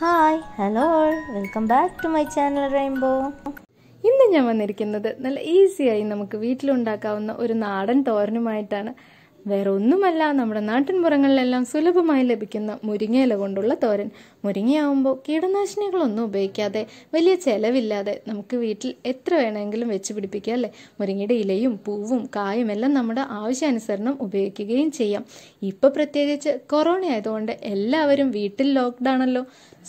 hi hello welcome back to my channel rainbow ഇന്ന് ഞാൻ വന്നിരിക്കുന്നത് നല്ല ഈസിയായി നമുക്ക് വീട്ടിലുണ്ടാക്കാവുന്ന ഒരു നാടൻ തോരനുമായിട്ടാണ് വേറെ ഒന്നുമല്ല നമ്മുടെ നാട്ടിൻപുറങ്ങളിലെല്ലാം സുലഭമായി ലഭിക്കുന്ന മുരിങ്ങയില കൊണ്ടുള്ള തോരൻ മുരിങ്ങയാവുമ്പോൾ കീടനാശിനികളൊന്നും ഉപയോഗിക്കാതെ വലിയ ചെലവില്ലാതെ നമുക്ക് വീട്ടിൽ എത്ര വേണമെങ്കിലും വെച്ച് പിടിപ്പിക്കുക അല്ലേ മുരിങ്ങയുടെ ഇലയും പൂവും കായും എല്ലാം നമ്മുടെ ആവശ്യാനുസരണം ഉപയോഗിക്കുകയും ചെയ്യാം ഇപ്പൊ പ്രത്യേകിച്ച് കൊറോണ ആയതുകൊണ്ട് എല്ലാവരും വീട്ടിൽ lockdown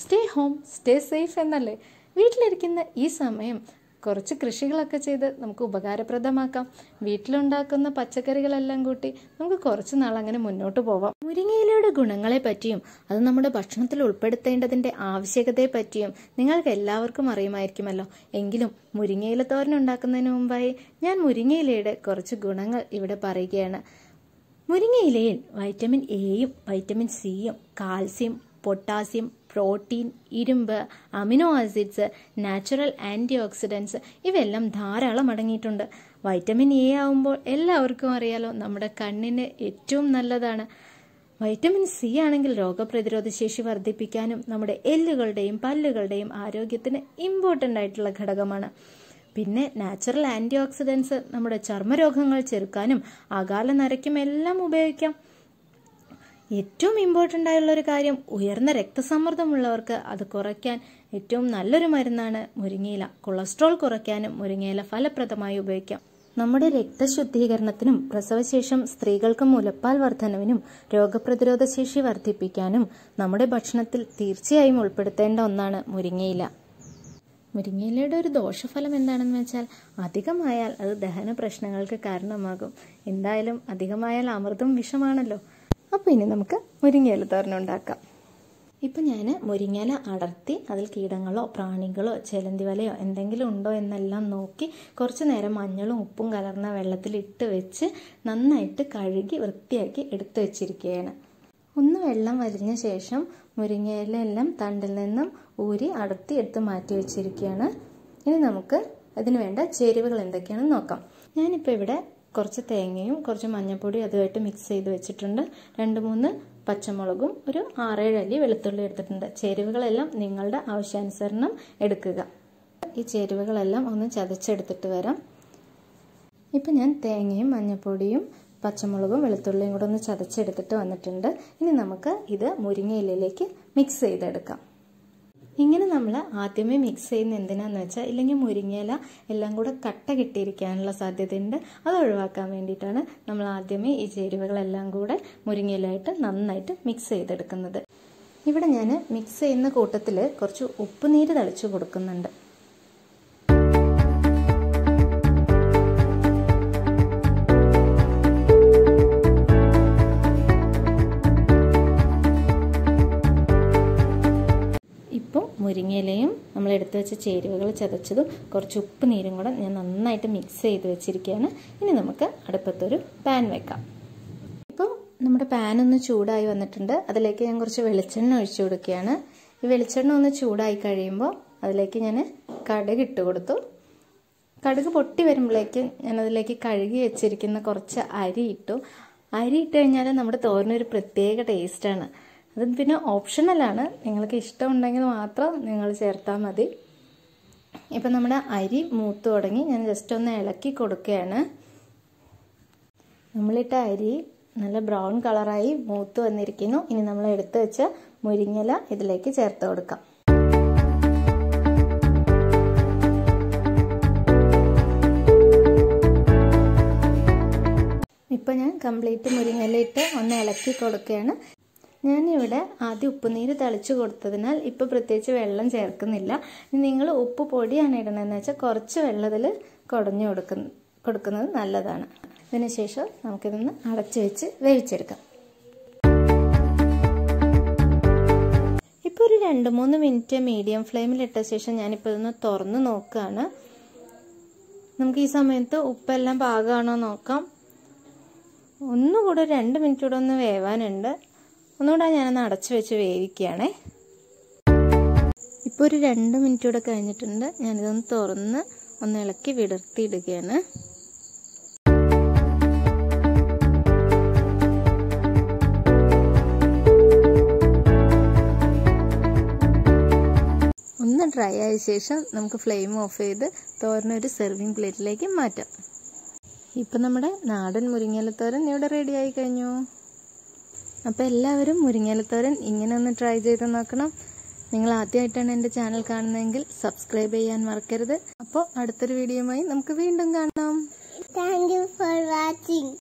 stay home stay safe എന്നല്ലേ വീട്ടിലിരിക്കുന്ന ഈ സമയം കുറച്ച് കൃഷികളൊക്കെ ചെയ്ത് നമുക്ക് ഉപകാരപ്രദമാക്കാം വീട്ടിലുണ്ടാക്കുന്ന പച്ചക്കറികളെല്ലാം കൂട്ടി നമുക്ക് കുറച്ച് നാൾ അങ്ങനെ മുന്നോട്ട് പോവാം മുരിങ്ങയിലയുടെ ഗുണങ്ങളെ പറ്റിയും അത് നമ്മുടെ ഭക്ഷണത്തിൽ ഉൾപ്പെടുത്തേണ്ടതിന്റെ ആവശ്യകതയെ പറ്റിയും നിങ്ങൾക്ക് എല്ലാവർക്കും അറിയുമായിരിക്കുമല്ലോ എങ്കിലും മുരിങ്ങയില തോരൻ ഉണ്ടാക്കുന്നതിന് മുമ്പായി ഞാൻ മുരിങ്ങയിലയുടെ കുറച്ച് ഗുണങ്ങൾ ഇവിടെ പറയുകയാണ് മുരിങ്ങയിലയിൽ വൈറ്റമിൻ എയും വൈറ്റമിൻ സിയും കാൽസ്യം പൊട്ടാസ്യം പ്രോട്ടീൻ ഇരുമ്പ് amino acids natural anti oxidants ഇവയെല്ലാം ധാരാളം അടങ്ങിയിട്ടുണ്ട് വൈറ്റമിൻ എ ആവുമ്പോൾ എല്ലാവർക്കും അറിയാലോ നമ്മുടെ കണ്ണിന് ഏറ്റവും നല്ലതാണ് വൈറ്റമിൻ സി ആണെങ്കിൽ രോഗപ്രതിരോധ ശേഷി വർദ്ധിപ്പിക്കാനും നമ്മുടെ എല്ലുകളുടെയും പല്ലുകളുടെയും ആരോഗ്യത്തിന് ഇമ്പോർട്ടൻ്റ് ആയിട്ടുള്ള ഘടകമാണ് പിന്നെ നാച്ചുറൽ ആൻറ്റി ഓക്സിഡൻസ് നമ്മുടെ ചർമ്മരോഗങ്ങൾ ചെറുക്കാനും അകാല നരയ്ക്കും എല്ലാം ഉപയോഗിക്കാം ഏറ്റവും ഇമ്പോർട്ടൻ്റ് ആയുള്ള ഒരു കാര്യം ഉയർന്ന രക്തസമ്മർദ്ദമുള്ളവർക്ക് അത് കുറയ്ക്കാൻ ഏറ്റവും നല്ലൊരു മരുന്നാണ് മുരിങ്ങയില കൊളസ്ട്രോൾ കുറയ്ക്കാനും മുരിങ്ങയില ഫലപ്രദമായി ഉപയോഗിക്കാം നമ്മുടെ രക്തശുദ്ധീകരണത്തിനും പ്രസവശേഷം സ്ത്രീകൾക്ക് മുലപ്പാൽ വർധനവിനും രോഗപ്രതിരോധ ശേഷി വർദ്ധിപ്പിക്കാനും നമ്മുടെ ഭക്ഷണത്തിൽ തീർച്ചയായും ഉൾപ്പെടുത്തേണ്ട ഒന്നാണ് മുരിങ്ങയില മുരിങ്ങയിലയുടെ ഒരു ദോഷഫലം എന്താണെന്ന് വെച്ചാൽ അധികമായാൽ അത് ദഹന പ്രശ്നങ്ങൾക്ക് കാരണമാകും എന്തായാലും അധികമായാൽ അമൃതും വിഷമാണല്ലോ അപ്പോൾ ഇനി നമുക്ക് മുരിങ്ങയില തോരണം ഉണ്ടാക്കാം ഇപ്പം ഞാൻ മുരിങ്ങയില അടർത്തി അതിൽ കീടങ്ങളോ പ്രാണികളോ ചെലന്തി വലയോ എന്തെങ്കിലും ഉണ്ടോ എന്നെല്ലാം നോക്കി കുറച്ച് നേരം മഞ്ഞളും ഉപ്പും കലർന്ന വെള്ളത്തിൽ ഇട്ട് വെച്ച് നന്നായിട്ട് കഴുകി വൃത്തിയാക്കി എടുത്തു വെച്ചിരിക്കുകയാണ് ഒന്ന് വെള്ളം വരിഞ്ഞ ശേഷം മുരിങ്ങയിലെല്ലാം തണ്ടിൽ നിന്നും ഊരി അടർത്തി എടുത്ത് മാറ്റി വെച്ചിരിക്കുകയാണ് ഇനി നമുക്ക് അതിന് വേണ്ട ചേരുവകൾ എന്തൊക്കെയാണെന്ന് നോക്കാം ഞാനിപ്പോൾ ഇവിടെ കുറച്ച് തേങ്ങയും കുറച്ച് മഞ്ഞൾപ്പൊടിയും അതുമായിട്ട് മിക്സ് ചെയ്ത് വെച്ചിട്ടുണ്ട് രണ്ട് മൂന്ന് പച്ചമുളകും ഒരു ആറേഴല്ലി വെളുത്തുള്ളി എടുത്തിട്ടുണ്ട് ചേരുവകളെല്ലാം നിങ്ങളുടെ ആവശ്യാനുസരണം എടുക്കുക ഈ ചേരുവകളെല്ലാം ഒന്ന് ചതച്ചെടുത്തിട്ട് വരാം ഇപ്പം ഞാൻ തേങ്ങയും മഞ്ഞൾപ്പൊടിയും പച്ചമുളകും വെളുത്തുള്ളിയും കൂടെ ഒന്ന് ചതച്ചെടുത്തിട്ട് വന്നിട്ടുണ്ട് ഇനി നമുക്ക് ഇത് മുരിങ്ങയിലേക്ക് മിക്സ് ചെയ്തെടുക്കാം ഇങ്ങനെ നമ്മൾ ആദ്യമേ മിക്സ് ചെയ്യുന്ന എന്തിനാന്ന് വെച്ചാൽ ഇല്ലെങ്കിൽ മുരിങ്ങയില എല്ലാം കൂടെ കട്ട കിട്ടിയിരിക്കാനുള്ള സാധ്യതയുണ്ട് അത് ഒഴിവാക്കാൻ വേണ്ടിയിട്ടാണ് നമ്മൾ ആദ്യമേ ഈ ചേരുവകളെല്ലാം കൂടെ മുരിങ്ങയിലായിട്ട് നന്നായിട്ട് മിക്സ് ചെയ്തെടുക്കുന്നത് ഇവിടെ ഞാൻ മിക്സ് ചെയ്യുന്ന കൂട്ടത്തിൽ കുറച്ച് ഉപ്പ് നീര് തളിച്ചു കൊടുക്കുന്നുണ്ട് മുരിങ്ങയിലയും നമ്മൾ എടുത്തു വെച്ച ചേരുവകൾ ചതച്ചതും കുറച്ച് ഉപ്പ് നീരും കൂടെ ഞാൻ നന്നായിട്ട് മിക്സ് ചെയ്ത് വെച്ചിരിക്കുകയാണ് ഇനി നമുക്ക് അടുപ്പത്തൊരു പാൻ വെക്കാം ഇപ്പോൾ നമ്മുടെ പാൻ ഒന്ന് ചൂടായി വന്നിട്ടുണ്ട് അതിലേക്ക് ഞാൻ കുറച്ച് വെളിച്ചെണ്ണ ഒഴിച്ചു കൊടുക്കുകയാണ് ഈ വെളിച്ചെണ്ണ ഒന്ന് ചൂടായി കഴിയുമ്പോൾ അതിലേക്ക് ഞാൻ കടുക് ഇട്ട് കൊടുത്തു കടുക് പൊട്ടി വരുമ്പോഴേക്ക് ഞാൻ അതിലേക്ക് കഴുകി വെച്ചിരിക്കുന്ന കുറച്ച് അരി ഇട്ടു അരി ഇട്ട് കഴിഞ്ഞാൽ നമ്മുടെ തോരനൊരു പ്രത്യേക ടേസ്റ്റാണ് അത് പിന്നെ ഓപ്ഷണലാണ് നിങ്ങൾക്ക് ഇഷ്ടമുണ്ടെങ്കിൽ മാത്രം നിങ്ങൾ ചേർത്താൽ മതി ഇപ്പം നമ്മുടെ അരി മൂത്ത് തുടങ്ങി ഞാൻ ജസ്റ്റ് ഒന്ന് ഇളക്കി കൊടുക്കുകയാണ് നമ്മളിട്ട അരി നല്ല ബ്രൗൺ കളറായി മൂത്ത് വന്നിരിക്കുന്നു ഇനി നമ്മൾ എടുത്തു വെച്ച മുരിങ്ങല ഇതിലേക്ക് ചേർത്ത് കൊടുക്കാം ഇപ്പം ഞാൻ കംപ്ലീറ്റ് മുരിങ്ങല ഇട്ട് ഒന്ന് ഇളക്കി കൊടുക്കുകയാണ് ഞാനിവിടെ ആദ്യം ഉപ്പുനീര് തളിച്ചു കൊടുത്തതിനാൽ ഇപ്പോൾ പ്രത്യേകിച്ച് വെള്ളം ചേർക്കുന്നില്ല നിങ്ങൾ ഉപ്പ് പൊടിയാണ് ഇടുന്നതെന്ന് വെച്ചാൽ കുറച്ച് വെള്ളത്തിൽ കുടഞ്ഞു കൊടുക്കുന്ന കൊടുക്കുന്നത് നല്ലതാണ് അതിനുശേഷം നമുക്കിതൊന്ന് അടച്ചു വെച്ച് വേവിച്ചെടുക്കാം ഇപ്പോൾ ഒരു രണ്ട് മൂന്ന് മിനിറ്റ് മീഡിയം ഫ്ലെയിമിലിട്ട ശേഷം ഞാനിപ്പോൾ ഇതൊന്ന് തുറന്ന് നോക്കുകയാണ് നമുക്ക് ഈ സമയത്ത് ഉപ്പെല്ലാം പാകമാണോ നോക്കാം ഒന്നുകൂടെ രണ്ട് മിനിറ്റ് കൂടെ ഒന്ന് വേവാനുണ്ട് ഒന്നുകൂടെ ഞാനൊന്ന് അടച്ചു വെച്ച് വേവിക്കുകയാണ് ഇപ്പോൾ ഒരു രണ്ട് മിനിറ്റ് കൂടെ കഴിഞ്ഞിട്ടുണ്ട് ഞാനിതൊന്ന് തുറന്ന് ഒന്ന് ഇളക്കി വിടർത്തിയിടുകയാണ് ഒന്ന് ഡ്രൈ ആയ ശേഷം നമുക്ക് ഫ്ലെയിം ഓഫ് ചെയ്ത് തോരനൊരു സെർവിങ് പ്ലേറ്റിലേക്ക് മാറ്റാം ഇപ്പം നമ്മുടെ നാടൻ മുരിങ്ങയില തോരൻ ഇവിടെ റെഡി ആയി കഴിഞ്ഞു അപ്പോൾ എല്ലാവരും മുരിങ്ങലത്തോരൻ ഇങ്ങനെ ഒന്ന് ട്രൈ ചെയ്ത് നോക്കണം നിങ്ങൾ ആദ്യമായിട്ടാണ് എൻ്റെ ചാനൽ കാണുന്നതെങ്കിൽ സബ്സ്ക്രൈബ് ചെയ്യാൻ മറക്കരുത് അപ്പോൾ അടുത്തൊരു വീഡിയോയുമായി നമുക്ക് വീണ്ടും കാണാം താങ്ക് യു ഫോർ വാച്ചിങ്